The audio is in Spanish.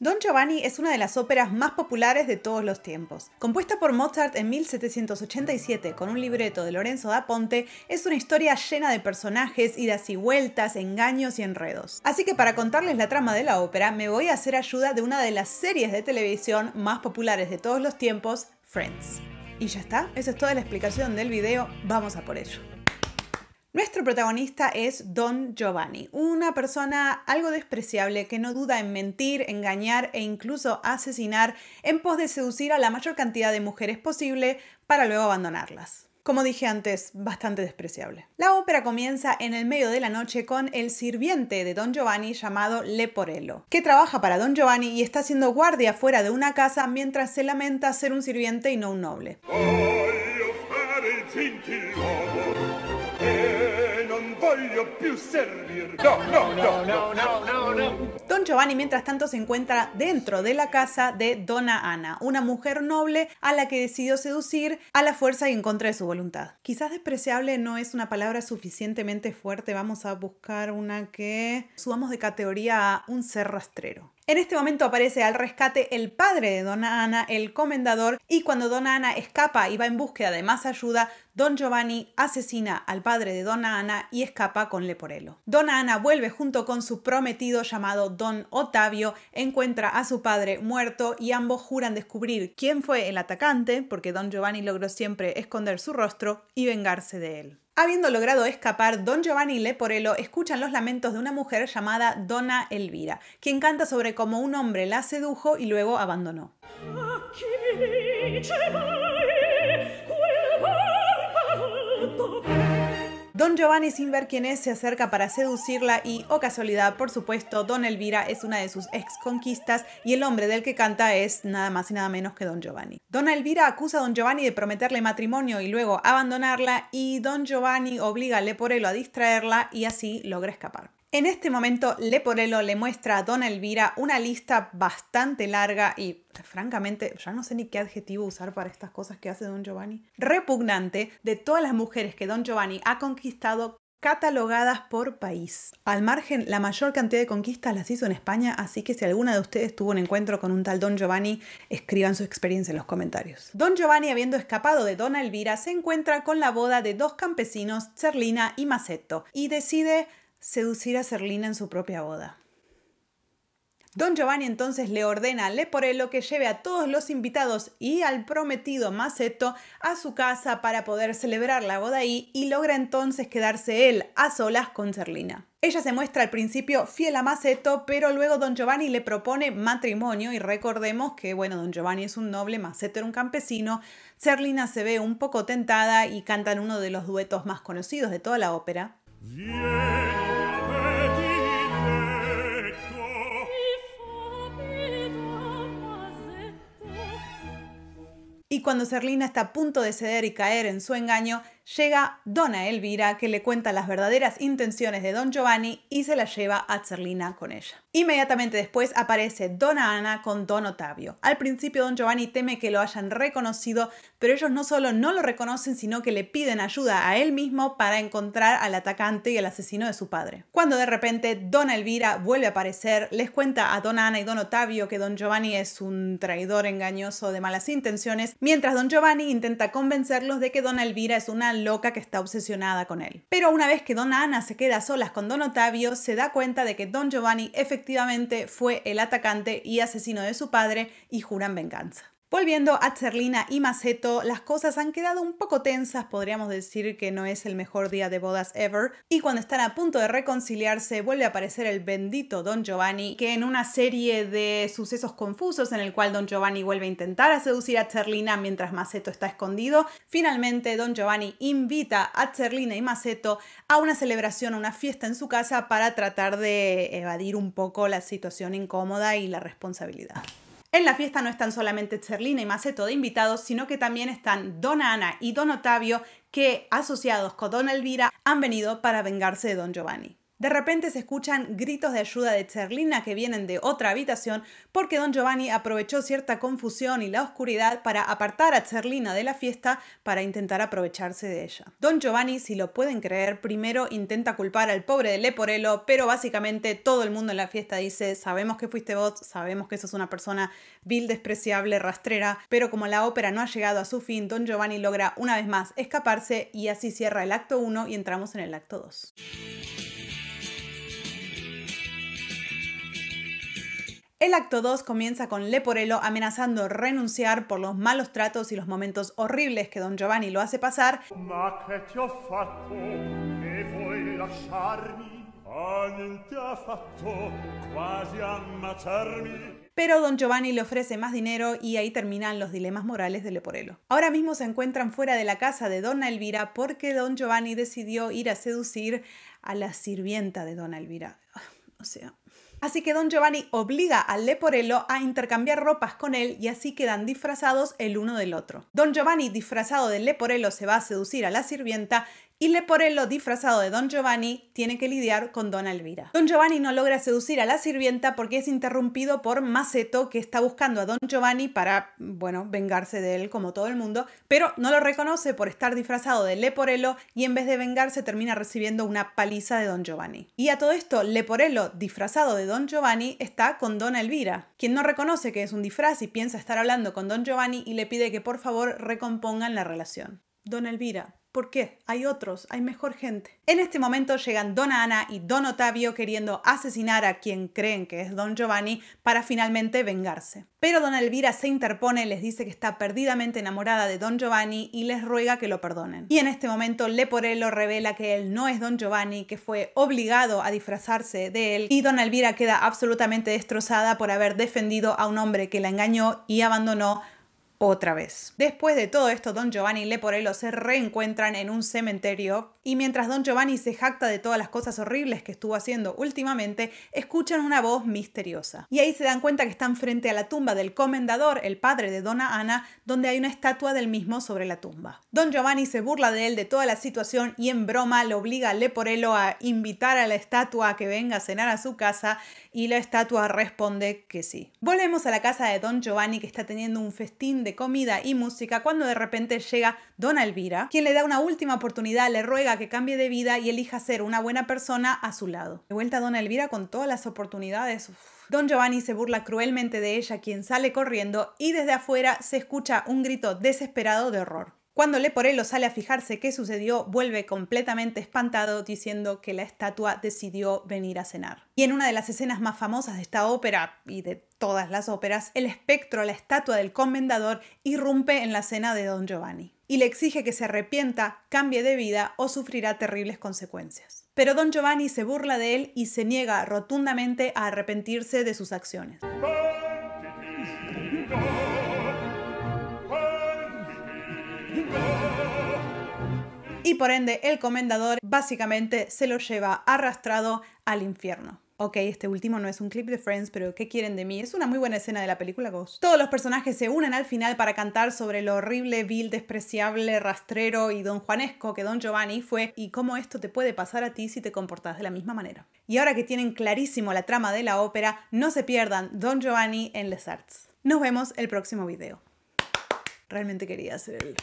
Don Giovanni es una de las óperas más populares de todos los tiempos. Compuesta por Mozart en 1787 con un libreto de Lorenzo da Ponte, es una historia llena de personajes, idas y vueltas, engaños y enredos. Así que para contarles la trama de la ópera, me voy a hacer ayuda de una de las series de televisión más populares de todos los tiempos, Friends. Y ya está, esa es toda la explicación del video, vamos a por ello. Nuestro protagonista es Don Giovanni, una persona algo despreciable que no duda en mentir, engañar e incluso asesinar en pos de seducir a la mayor cantidad de mujeres posible para luego abandonarlas como dije antes, bastante despreciable. La ópera comienza en el medio de la noche con el sirviente de Don Giovanni llamado Leporello, que trabaja para Don Giovanni y está haciendo guardia fuera de una casa mientras se lamenta ser un sirviente y no un noble. No, no, no, no, no, no, no. Don Giovanni, mientras tanto, se encuentra dentro de la casa de Dona Ana, una mujer noble a la que decidió seducir a la fuerza y en contra de su voluntad. Quizás despreciable no es una palabra suficientemente fuerte, vamos a buscar una que subamos de categoría a un ser rastrero. En este momento aparece al rescate el padre de Dona Ana, el comendador, y cuando Dona Ana escapa y va en búsqueda de más ayuda, Don Giovanni asesina al padre de Dona Ana y escapa con Leporello. Dona Ana vuelve junto con su prometido llamado Don Otavio, encuentra a su padre muerto y ambos juran descubrir quién fue el atacante, porque Don Giovanni logró siempre esconder su rostro y vengarse de él. Habiendo logrado escapar, don Giovanni Leporello escuchan los lamentos de una mujer llamada Donna Elvira, quien canta sobre cómo un hombre la sedujo y luego abandonó. Don Giovanni, sin ver quién es, se acerca para seducirla y, oh casualidad, por supuesto, Don Elvira es una de sus ex conquistas y el hombre del que canta es nada más y nada menos que Don Giovanni. Don Elvira acusa a Don Giovanni de prometerle matrimonio y luego abandonarla y Don Giovanni obliga a Leporello a distraerla y así logra escapar. En este momento, Leporello le muestra a Dona Elvira una lista bastante larga y, francamente, ya no sé ni qué adjetivo usar para estas cosas que hace Don Giovanni, repugnante de todas las mujeres que Don Giovanni ha conquistado catalogadas por país. Al margen, la mayor cantidad de conquistas las hizo en España, así que si alguna de ustedes tuvo un encuentro con un tal Don Giovanni, escriban su experiencia en los comentarios. Don Giovanni, habiendo escapado de Dona Elvira, se encuentra con la boda de dos campesinos, Cerlina y Macetto, y decide seducir a Serlina en su propia boda. Don Giovanni entonces le ordena a Leporello que lleve a todos los invitados y al prometido Maceto a su casa para poder celebrar la boda ahí y logra entonces quedarse él a solas con Serlina. Ella se muestra al principio fiel a Maceto, pero luego Don Giovanni le propone matrimonio y recordemos que, bueno, Don Giovanni es un noble, Maceto era un campesino, Serlina se ve un poco tentada y cantan uno de los duetos más conocidos de toda la ópera. y cuando Serlina está a punto de ceder y caer en su engaño, llega Dona Elvira, que le cuenta las verdaderas intenciones de Don Giovanni y se la lleva a Zerlina con ella. Inmediatamente después aparece Dona Ana con Don Otavio. Al principio Don Giovanni teme que lo hayan reconocido, pero ellos no solo no lo reconocen, sino que le piden ayuda a él mismo para encontrar al atacante y al asesino de su padre. Cuando de repente Dona Elvira vuelve a aparecer, les cuenta a Dona Ana y Don Otavio que Don Giovanni es un traidor engañoso de malas intenciones, mientras Don Giovanni intenta convencerlos de que Dona Elvira es una loca que está obsesionada con él. Pero una vez que Don Ana se queda a solas con Don Otavio, se da cuenta de que Don Giovanni efectivamente fue el atacante y asesino de su padre y juran venganza. Volviendo a Cerlina y Maceto, las cosas han quedado un poco tensas, podríamos decir que no es el mejor día de bodas ever, y cuando están a punto de reconciliarse vuelve a aparecer el bendito Don Giovanni, que en una serie de sucesos confusos en el cual Don Giovanni vuelve a intentar seducir a Cerlina mientras Maceto está escondido, finalmente Don Giovanni invita a Cerlina y Maceto a una celebración, a una fiesta en su casa para tratar de evadir un poco la situación incómoda y la responsabilidad. En la fiesta no están solamente Cerlina y Maceto de invitados, sino que también están Don Ana y Don Otavio, que, asociados con Don Elvira, han venido para vengarse de Don Giovanni. De repente se escuchan gritos de ayuda de Cherlina que vienen de otra habitación porque don Giovanni aprovechó cierta confusión y la oscuridad para apartar a Cherlina de la fiesta para intentar aprovecharse de ella. Don Giovanni, si lo pueden creer, primero intenta culpar al pobre de Leporello, pero básicamente todo el mundo en la fiesta dice, sabemos que fuiste vos, sabemos que sos una persona vil, despreciable, rastrera, pero como la ópera no ha llegado a su fin, don Giovanni logra una vez más escaparse y así cierra el acto 1 y entramos en el acto 2. El acto 2 comienza con Leporello amenazando renunciar por los malos tratos y los momentos horribles que Don Giovanni lo hace pasar. Pero Don Giovanni le ofrece más dinero y ahí terminan los dilemas morales de Leporello. Ahora mismo se encuentran fuera de la casa de Dona Elvira porque Don Giovanni decidió ir a seducir a la sirvienta de Dona Elvira. Ah, o sea, Así que don Giovanni obliga al Leporello a intercambiar ropas con él y así quedan disfrazados el uno del otro. Don Giovanni disfrazado de Leporello se va a seducir a la sirvienta y Leporello, disfrazado de Don Giovanni, tiene que lidiar con Dona Elvira. Don Giovanni no logra seducir a la sirvienta porque es interrumpido por Maceto, que está buscando a Don Giovanni para, bueno, vengarse de él como todo el mundo, pero no lo reconoce por estar disfrazado de Leporello y en vez de vengarse termina recibiendo una paliza de Don Giovanni. Y a todo esto, Leporello, disfrazado de Don Giovanni, está con Dona Elvira, quien no reconoce que es un disfraz y piensa estar hablando con Don Giovanni y le pide que por favor recompongan la relación. Don Elvira, ¿Por qué? Hay otros, hay mejor gente. En este momento llegan Don Ana y Don Otavio queriendo asesinar a quien creen que es Don Giovanni para finalmente vengarse. Pero Don Elvira se interpone, les dice que está perdidamente enamorada de Don Giovanni y les ruega que lo perdonen. Y en este momento Leporello revela que él no es Don Giovanni, que fue obligado a disfrazarse de él y Don Elvira queda absolutamente destrozada por haber defendido a un hombre que la engañó y abandonó otra vez. Después de todo esto, Don Giovanni y Leporello se reencuentran en un cementerio y mientras Don Giovanni se jacta de todas las cosas horribles que estuvo haciendo últimamente, escuchan una voz misteriosa. Y ahí se dan cuenta que están frente a la tumba del comendador, el padre de Dona Ana, donde hay una estatua del mismo sobre la tumba. Don Giovanni se burla de él de toda la situación y en broma le obliga a Leporello a invitar a la estatua a que venga a cenar a su casa y la estatua responde que sí. Volvemos a la casa de Don Giovanni que está teniendo un festín de de comida y música cuando de repente llega Dona Elvira, quien le da una última oportunidad, le ruega que cambie de vida y elija ser una buena persona a su lado. De vuelta a Dona Elvira con todas las oportunidades. Don Giovanni se burla cruelmente de ella, quien sale corriendo y desde afuera se escucha un grito desesperado de horror. Cuando lo sale a fijarse qué sucedió, vuelve completamente espantado diciendo que la estatua decidió venir a cenar. Y en una de las escenas más famosas de esta ópera y de todas las óperas, el espectro, la estatua del comendador, irrumpe en la cena de Don Giovanni y le exige que se arrepienta, cambie de vida o sufrirá terribles consecuencias. Pero Don Giovanni se burla de él y se niega rotundamente a arrepentirse de sus acciones. y por ende el comendador básicamente se lo lleva arrastrado al infierno. Ok, este último no es un clip de Friends, pero ¿qué quieren de mí? Es una muy buena escena de la película Ghost. Todos los personajes se unen al final para cantar sobre lo horrible, vil, despreciable, rastrero y don Juanesco que don Giovanni fue y cómo esto te puede pasar a ti si te comportas de la misma manera. Y ahora que tienen clarísimo la trama de la ópera, no se pierdan Don Giovanni en Les Arts. Nos vemos el próximo video. Realmente quería hacer el...